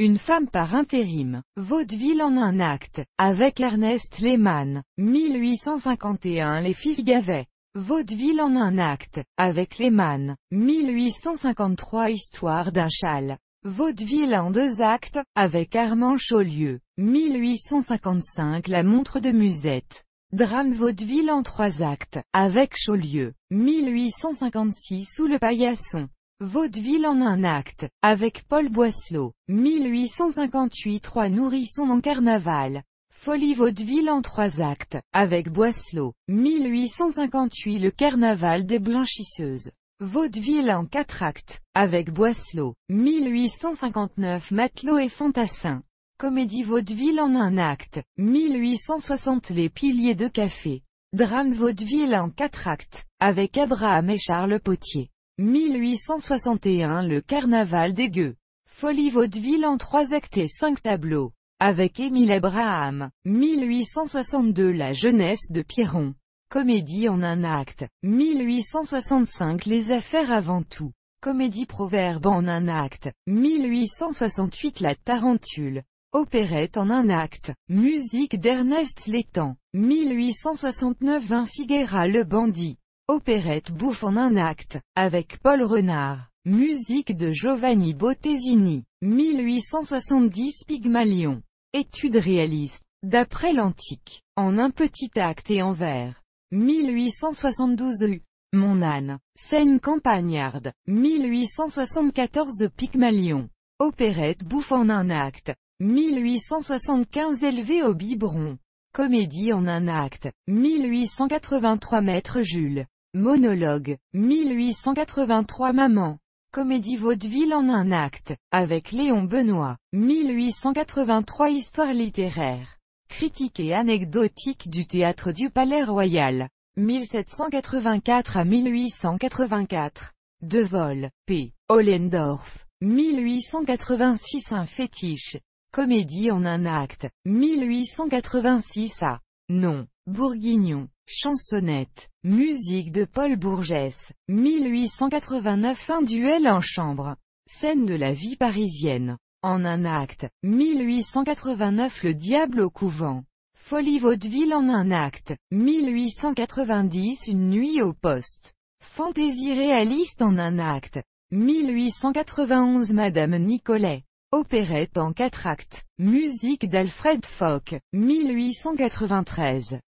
Une femme par intérim, Vaudeville en un acte, avec Ernest Lehmann, 1851 Les fils Gavet. Vaudeville en un acte, avec Lehmann, 1853 Histoire d'un châle. Vaudeville en deux actes, avec Armand Chaulieu, 1855 La montre de Musette. Drame Vaudeville en trois actes, avec Chaulieu, 1856 Sous le paillasson. Vaudeville en un acte, avec Paul Boisselot, 1858 Trois nourrissons en carnaval. Folie Vaudeville en trois actes, avec Boisselot, 1858 Le carnaval des blanchisseuses. Vaudeville en quatre actes, avec Boisselot, 1859 Matelot et Fantassin. Comédie Vaudeville en un acte, 1860 Les piliers de café. Drame Vaudeville en quatre actes, avec Abraham et Charles Potier. 1861 Le Carnaval des Gueux. Folie vaudeville en trois actes et cinq tableaux. Avec Émile Abraham. 1862 La jeunesse de Pierron. Comédie en un acte. 1865 Les affaires avant tout. Comédie proverbe en un acte. 1868 La Tarentule. Opérette en un acte. Musique d'Ernest Létang. 1869 Un Figuera le bandit. Opérette bouffe en un acte, avec Paul Renard. Musique de Giovanni Bottesini. 1870 Pygmalion. Étude réaliste. D'après l'antique. En un petit acte et en vers. 1872 U. Mon âne. Scène campagnarde. 1874 Pygmalion. Opérette bouffe en un acte. 1875 Élevé au biberon. Comédie en un acte. 1883 Maître Jules. Monologue, 1883 Maman. Comédie vaudeville en un acte, avec Léon Benoît, 1883 Histoire littéraire. Critique et anecdotique du théâtre du Palais Royal, 1784 à 1884. De Vol, P. Hollendorf, 1886 Un fétiche. Comédie en un acte, 1886 à. Non, Bourguignon. Chansonnette. Musique de Paul Bourgès. 1889 Un duel en chambre. Scène de la vie parisienne. En un acte. 1889 Le diable au couvent. Folie vaudeville en un acte. 1890 Une nuit au poste. Fantaisie réaliste en un acte. 1891 Madame Nicolet. Opérette en quatre actes. Musique d'Alfred Foch. 1893.